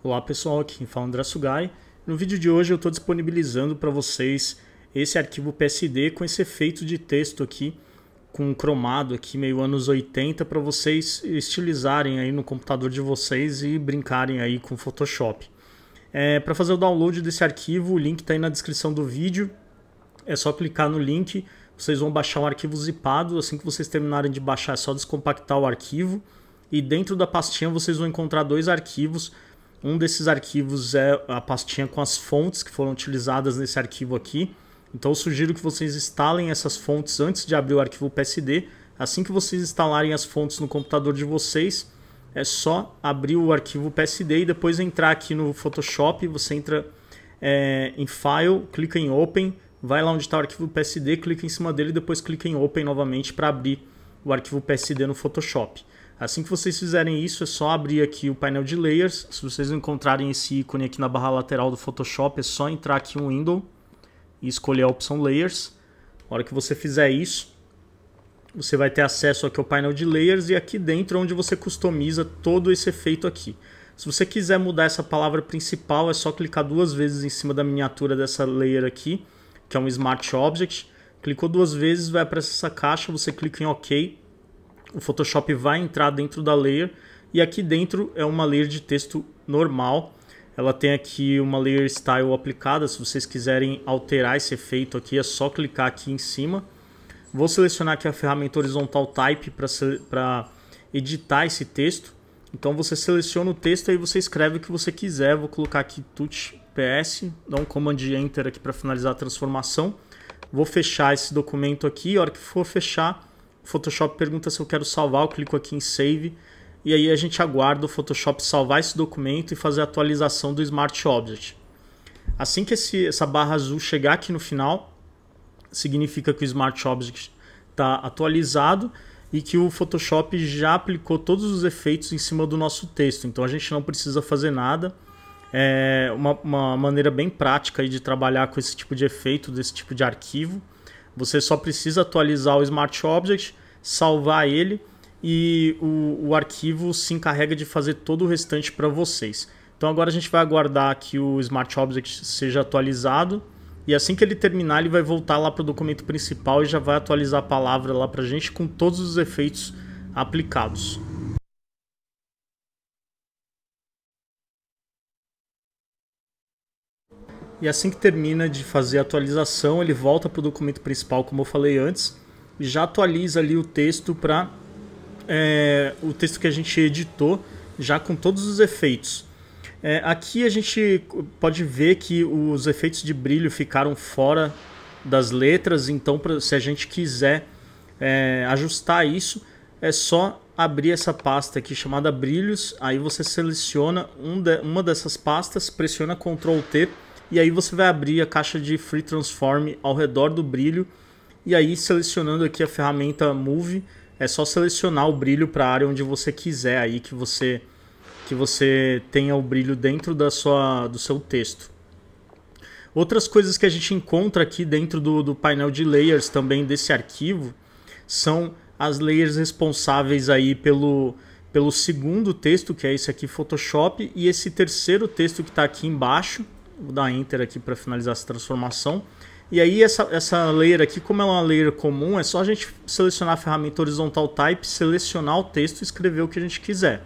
Olá pessoal, aqui quem fala é André Sugai. No vídeo de hoje eu estou disponibilizando para vocês esse arquivo PSD com esse efeito de texto aqui, com um cromado aqui meio anos 80 para vocês estilizarem aí no computador de vocês e brincarem aí com Photoshop. É, para fazer o download desse arquivo, o link está aí na descrição do vídeo. É só clicar no link, vocês vão baixar um arquivo zipado. Assim que vocês terminarem de baixar, é só descompactar o arquivo. E dentro da pastinha vocês vão encontrar dois arquivos um desses arquivos é a pastinha com as fontes que foram utilizadas nesse arquivo aqui. Então eu sugiro que vocês instalem essas fontes antes de abrir o arquivo PSD. Assim que vocês instalarem as fontes no computador de vocês, é só abrir o arquivo PSD e depois entrar aqui no Photoshop. Você entra é, em File, clica em Open, vai lá onde está o arquivo PSD, clica em cima dele e depois clica em Open novamente para abrir o arquivo PSD no Photoshop. Assim que vocês fizerem isso, é só abrir aqui o painel de layers. Se vocês não encontrarem esse ícone aqui na barra lateral do Photoshop, é só entrar aqui no Window e escolher a opção Layers. Na hora que você fizer isso, você vai ter acesso aqui ao painel de layers e aqui dentro é onde você customiza todo esse efeito aqui. Se você quiser mudar essa palavra principal, é só clicar duas vezes em cima da miniatura dessa layer aqui, que é um Smart Object. Clicou duas vezes, vai para essa caixa, você clica em OK o Photoshop vai entrar dentro da layer e aqui dentro é uma layer de texto normal. Ela tem aqui uma layer style aplicada, se vocês quiserem alterar esse efeito aqui é só clicar aqui em cima. Vou selecionar aqui a ferramenta horizontal type para editar esse texto. Então você seleciona o texto e você escreve o que você quiser. Vou colocar aqui tut ps, dá um command enter aqui para finalizar a transformação. Vou fechar esse documento aqui, a hora que for fechar, Photoshop pergunta se eu quero salvar, eu clico aqui em Save e aí a gente aguarda o Photoshop salvar esse documento e fazer a atualização do Smart Object. Assim que esse, essa barra azul chegar aqui no final, significa que o Smart Object está atualizado e que o Photoshop já aplicou todos os efeitos em cima do nosso texto. Então a gente não precisa fazer nada. É uma, uma maneira bem prática de trabalhar com esse tipo de efeito, desse tipo de arquivo. Você só precisa atualizar o Smart Object, salvar ele e o, o arquivo se encarrega de fazer todo o restante para vocês. Então agora a gente vai aguardar que o Smart Object seja atualizado e assim que ele terminar ele vai voltar lá para o documento principal e já vai atualizar a palavra lá para a gente com todos os efeitos aplicados. E assim que termina de fazer a atualização, ele volta para o documento principal, como eu falei antes, e já atualiza ali o texto para é, o texto que a gente editou, já com todos os efeitos. É, aqui a gente pode ver que os efeitos de brilho ficaram fora das letras, então pra, se a gente quiser é, ajustar isso, é só abrir essa pasta aqui chamada brilhos, aí você seleciona um de, uma dessas pastas, pressiona Ctrl T e aí você vai abrir a caixa de Free Transform ao redor do brilho. E aí selecionando aqui a ferramenta Move, é só selecionar o brilho para a área onde você quiser aí que você que você tenha o brilho dentro da sua, do seu texto. Outras coisas que a gente encontra aqui dentro do, do painel de layers também desse arquivo são as layers responsáveis aí pelo, pelo segundo texto, que é esse aqui, Photoshop, e esse terceiro texto que está aqui embaixo, Vou dar enter aqui para finalizar essa transformação. E aí essa, essa layer aqui, como é uma layer comum, é só a gente selecionar a ferramenta horizontal type, selecionar o texto e escrever o que a gente quiser.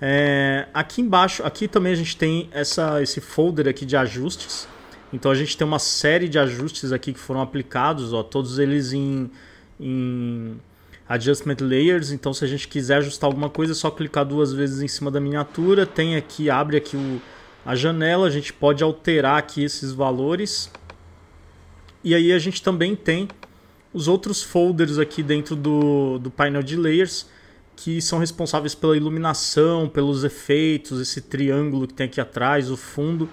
É, aqui embaixo, aqui também a gente tem essa, esse folder aqui de ajustes. Então a gente tem uma série de ajustes aqui que foram aplicados, ó, todos eles em, em Adjustment Layers. Então se a gente quiser ajustar alguma coisa, é só clicar duas vezes em cima da miniatura. Tem aqui, abre aqui o a janela, a gente pode alterar aqui esses valores. E aí a gente também tem os outros folders aqui dentro do, do painel de layers que são responsáveis pela iluminação, pelos efeitos, esse triângulo que tem aqui atrás, o fundo.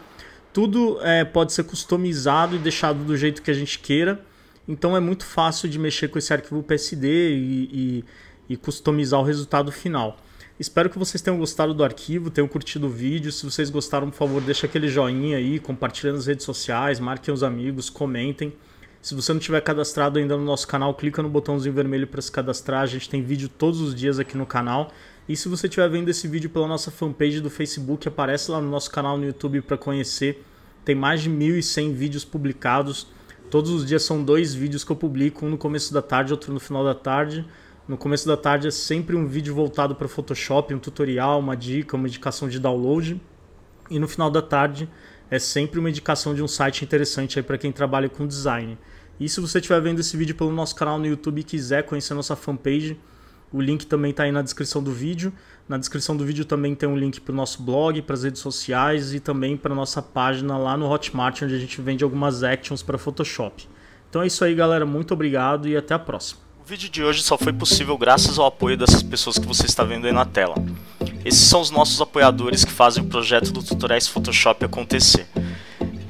Tudo é, pode ser customizado e deixado do jeito que a gente queira. Então é muito fácil de mexer com esse arquivo PSD e, e, e customizar o resultado final. Espero que vocês tenham gostado do arquivo, tenham curtido o vídeo. Se vocês gostaram, por favor, deixa aquele joinha aí, compartilha nas redes sociais, marquem os amigos, comentem. Se você não tiver cadastrado ainda no nosso canal, clica no botãozinho vermelho para se cadastrar. A gente tem vídeo todos os dias aqui no canal. E se você estiver vendo esse vídeo pela nossa fanpage do Facebook, aparece lá no nosso canal no YouTube para conhecer. Tem mais de 1.100 vídeos publicados. Todos os dias são dois vídeos que eu publico, um no começo da tarde, outro no final da tarde. No começo da tarde é sempre um vídeo voltado para Photoshop, um tutorial, uma dica, uma indicação de download. E no final da tarde é sempre uma indicação de um site interessante aí para quem trabalha com design. E se você estiver vendo esse vídeo pelo nosso canal no YouTube e quiser conhecer nossa fanpage, o link também está aí na descrição do vídeo. Na descrição do vídeo também tem um link para o nosso blog, para as redes sociais e também para nossa página lá no Hotmart, onde a gente vende algumas actions para Photoshop. Então é isso aí, galera. Muito obrigado e até a próxima. O vídeo de hoje só foi possível graças ao apoio dessas pessoas que você está vendo aí na tela. Esses são os nossos apoiadores que fazem o projeto do Tutoriais Photoshop acontecer.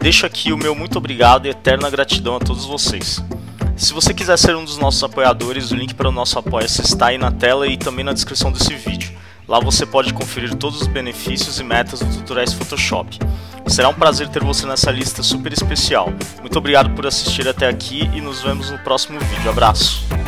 Deixo aqui o meu muito obrigado e eterna gratidão a todos vocês. Se você quiser ser um dos nossos apoiadores, o link para o nosso apoia-se está aí na tela e também na descrição desse vídeo. Lá você pode conferir todos os benefícios e metas do Tutoriais Photoshop. Será um prazer ter você nessa lista super especial. Muito obrigado por assistir até aqui e nos vemos no próximo vídeo. Abraço!